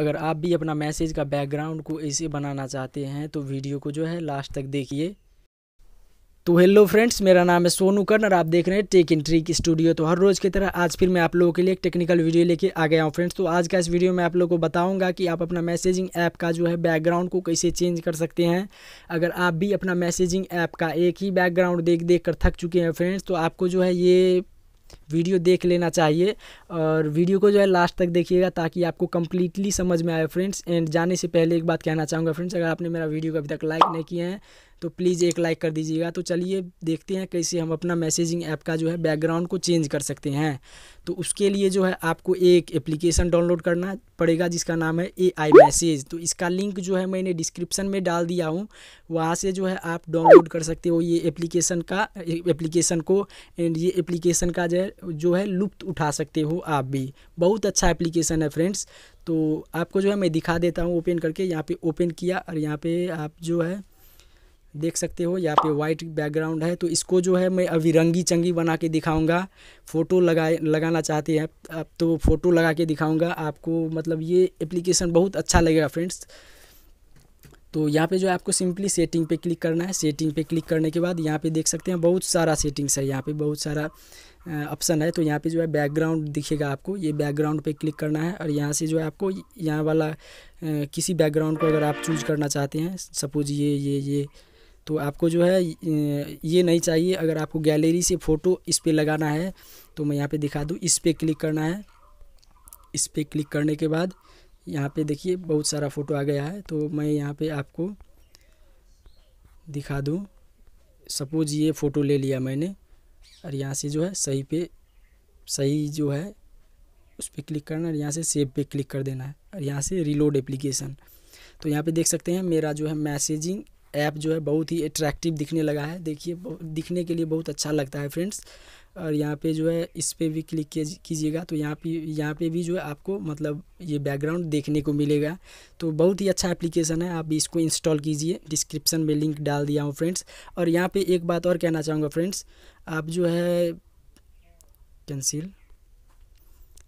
अगर आप भी अपना मैसेज का बैकग्राउंड को ऐसे बनाना चाहते हैं तो वीडियो को जो है लास्ट तक देखिए तो हेलो फ्रेंड्स मेरा नाम है सोनू और आप देख रहे हैं टेक इन ट्रिक स्टूडियो तो हर रोज़ की तरह आज फिर मैं आप लोगों के लिए एक टेक्निकल वीडियो लेके आ गया हूँ फ्रेंड्स तो आज का इस वीडियो में आप लोगों को बताऊंगा कि आप अपना मैसेजिंग ऐप का जो है बैकग्राउंड को कैसे चेंज कर सकते हैं अगर आप भी अपना मैसेजिंग ऐप का एक ही बैकग्राउंड देख देख कर थक चुके हैं फ्रेंड्स तो आपको जो है ये वीडियो देख लेना चाहिए और वीडियो को जो है लास्ट तक देखिएगा ताकि आपको कम्प्लीटली समझ में आए फ्रेंड्स एंड जाने से पहले एक बात कहना चाहूँगा फ्रेंड्स अगर आपने मेरा वीडियो को अभी तक लाइक नहीं किया है तो प्लीज़ एक लाइक कर दीजिएगा तो चलिए देखते हैं कैसे हम अपना मैसेजिंग ऐप का जो है बैकग्राउंड को चेंज कर सकते हैं तो उसके लिए जो है आपको एक एप्लीकेशन डाउनलोड करना पड़ेगा जिसका नाम है ए आई मैसेज तो इसका लिंक जो है मैंने डिस्क्रिप्शन में डाल दिया हूँ वहाँ से जो है आप डाउनलोड कर सकते हो ये एप्लीकेशन का एप्लीकेशन को एंड ये एप्लीकेशन का जो है जो है लुप्त उठा सकते हो आप भी बहुत अच्छा एप्लीकेशन है फ्रेंड्स तो आपको जो है मैं दिखा देता हूँ ओपन करके यहाँ पे ओपन किया और यहाँ पे आप जो है देख सकते हो यहाँ पे वाइट बैकग्राउंड है तो इसको जो है मैं अभी रंगी चंगी बना के दिखाऊँगा फ़ोटो लगाए लगाना चाहते हैं आप तो फ़ोटो लगा के दिखाऊँगा आपको मतलब ये एप्लीकेशन बहुत अच्छा लगेगा फ्रेंड्स तो यहाँ पे जो है आपको सिंपली सेटिंग पे क्लिक करना है सेटिंग पे क्लिक करने के बाद यहाँ पे देख सकते हैं बहुत सारा सेटिंग्स है यहाँ पे बहुत सारा ऑप्शन है तो यहाँ पे जो है बैकग्राउंड दिखेगा आपको ये बैकग्राउंड पे क्लिक करना है और यहाँ से जो है आपको यहाँ वाला किसी बैकग्राउंड को अगर आप चूज करना चाहते हैं सपोज ये ये ये तो आपको जो है ये नहीं चाहिए अगर आपको गैलरी से फ़ोटो इस पर लगाना है तो मैं यहाँ पे दिखा दूँ इस पर क्लिक करना है इस पर क्लिक करने के बाद यहाँ पे देखिए बहुत सारा फ़ोटो आ गया है तो मैं यहाँ पे आपको दिखा दूँ सपोज़ ये फ़ोटो ले लिया मैंने और यहाँ से जो है सही पे सही जो है उस पर क्लिक करना है और यहाँ से सेव पे क्लिक कर देना है और यहाँ से रिलोड एप्लीकेशन तो यहाँ पे देख सकते हैं मेरा जो है मैसेजिंग ऐप जो है बहुत ही अट्रैक्टिव दिखने लगा है देखिए दिखने के लिए बहुत अच्छा लगता है फ्रेंड्स और यहाँ पे जो है इस पर भी क्लिक कीजिएगा तो यहाँ पे यहाँ पे भी जो है आपको मतलब ये बैकग्राउंड देखने को मिलेगा तो बहुत ही अच्छा एप्लीकेशन है आप इसको इंस्टॉल कीजिए डिस्क्रिप्शन में लिंक डाल दिया हूँ फ्रेंड्स और यहाँ पे एक बात और कहना चाहूँगा फ्रेंड्स आप जो है कैंसिल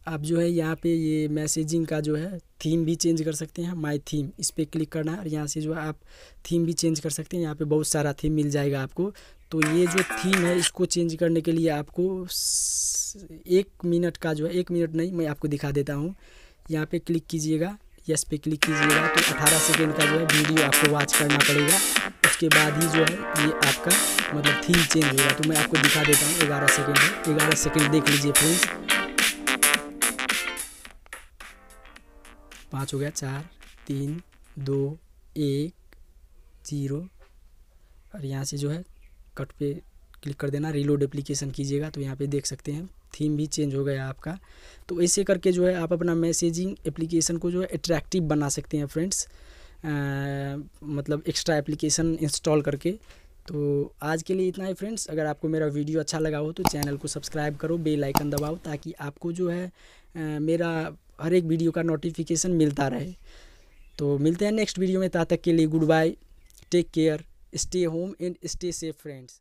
आप जो है यहाँ पे ये मैसेजिंग का जो है थीम भी चेंज कर सकते हैं माय थीम इस पर क्लिक करना है और यहाँ से जो आप थीम भी चेंज कर सकते हैं यहाँ पे बहुत सारा थीम मिल जाएगा आपको तो ये जो थीम है इसको चेंज करने के लिए आपको एक मिनट का जो है एक मिनट नहीं मैं आपको दिखा देता हूँ यहाँ पर क्लिक कीजिएगा यस पे क्लिक कीजिएगा तो अठारह सेकेंड का जो है वीडियो आपको वॉच करना पड़ेगा उसके बाद ही जो है ये आपका मतलब थीम चेंज होगा तो मैं आपको दिखा देता हूँ ग्यारह सेकेंड है ग्यारह सेकेंड देख लीजिए फ्रेंड्स पाँच हो गया चार तीन दो एक जीरो और यहाँ से जो है कट पे क्लिक कर देना रीलोड एप्लीकेशन कीजिएगा तो यहाँ पे देख सकते हैं थीम भी चेंज हो गया आपका तो ऐसे करके जो है आप अपना मैसेजिंग एप्लीकेशन को जो है अट्रैक्टिव बना सकते हैं फ्रेंड्स मतलब एक्स्ट्रा एप्लीकेशन इंस्टॉल करके तो आज के लिए इतना ही फ्रेंड्स अगर आपको मेरा वीडियो अच्छा लगा हो तो चैनल को सब्सक्राइब करो बेल आइकन दबाओ ताकि आपको जो है आ, मेरा हर एक वीडियो का नोटिफिकेशन मिलता रहे तो मिलते हैं नेक्स्ट वीडियो में तब तक के लिए good bye take care stay home and stay safe friends